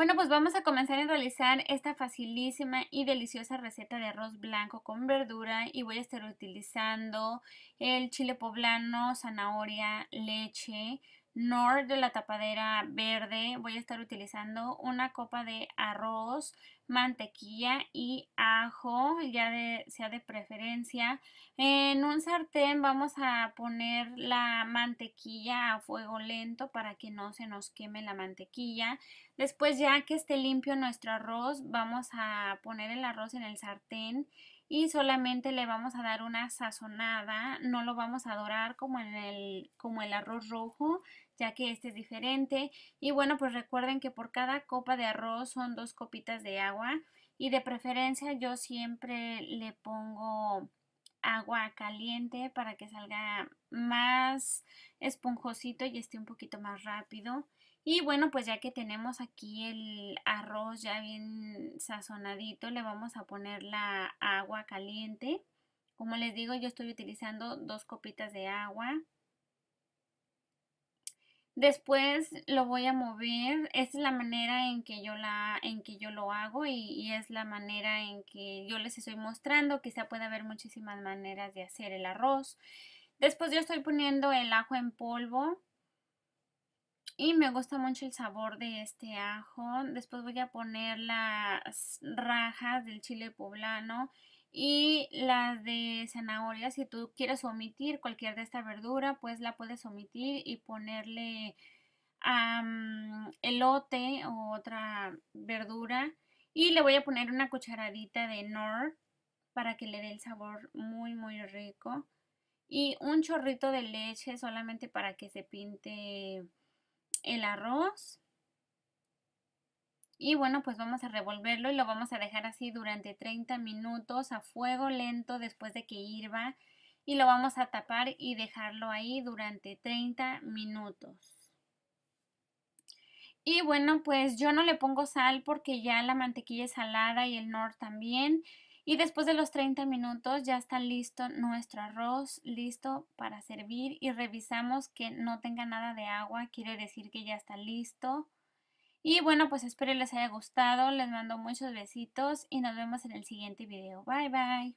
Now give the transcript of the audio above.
Bueno, pues vamos a comenzar a realizar esta facilísima y deliciosa receta de arroz blanco con verdura y voy a estar utilizando el chile poblano, zanahoria, leche, nor de la tapadera verde. Voy a estar utilizando una copa de arroz, mantequilla y ajo, ya de, sea de preferencia. En un sartén vamos a poner la mantequilla a fuego lento para que no se nos queme la mantequilla. Después ya que esté limpio nuestro arroz, vamos a poner el arroz en el sartén y solamente le vamos a dar una sazonada, no lo vamos a dorar como en el como el arroz rojo, ya que este es diferente. Y bueno, pues recuerden que por cada copa de arroz son dos copitas de agua y de preferencia yo siempre le pongo agua caliente para que salga más esponjosito y esté un poquito más rápido. Y bueno, pues ya que tenemos aquí el arroz ya bien sazonadito, le vamos a poner la agua caliente. Como les digo, yo estoy utilizando dos copitas de agua. Después lo voy a mover. Esta es la manera en que yo, la, en que yo lo hago y, y, es la manera en que yo les estoy mostrando. Quizá pueda haber muchísimas maneras de hacer el arroz. Después yo estoy poniendo el ajo en polvo. Y me gusta mucho el sabor de este ajo. Después voy a poner las rajas del chile poblano y la de zanahoria, si tú quieres omitir cualquier de esta verdura, pues la puedes omitir y ponerle elote o otra verdura. Y le voy a poner una cucharadita de nor para que le dé el sabor muy muy rico. Y un chorrito de leche solamente para que se pinte el arroz. Y bueno, pues vamos a revolverlo y lo vamos a dejar así durante 30 minutos a fuego lento después de que hirva. Y lo vamos a tapar y dejarlo ahí durante 30 minutos. Y bueno, pues yo no le pongo sal porque ya la mantequilla es salada y el nor también. Y después de los 30 minutos ya está listo nuestro arroz, listo para servir y revisamos que no tenga nada de agua, quiere decir que ya está listo. Y bueno, pues espero les haya gustado, les mando muchos besitos y nos vemos en el siguiente video. Bye bye.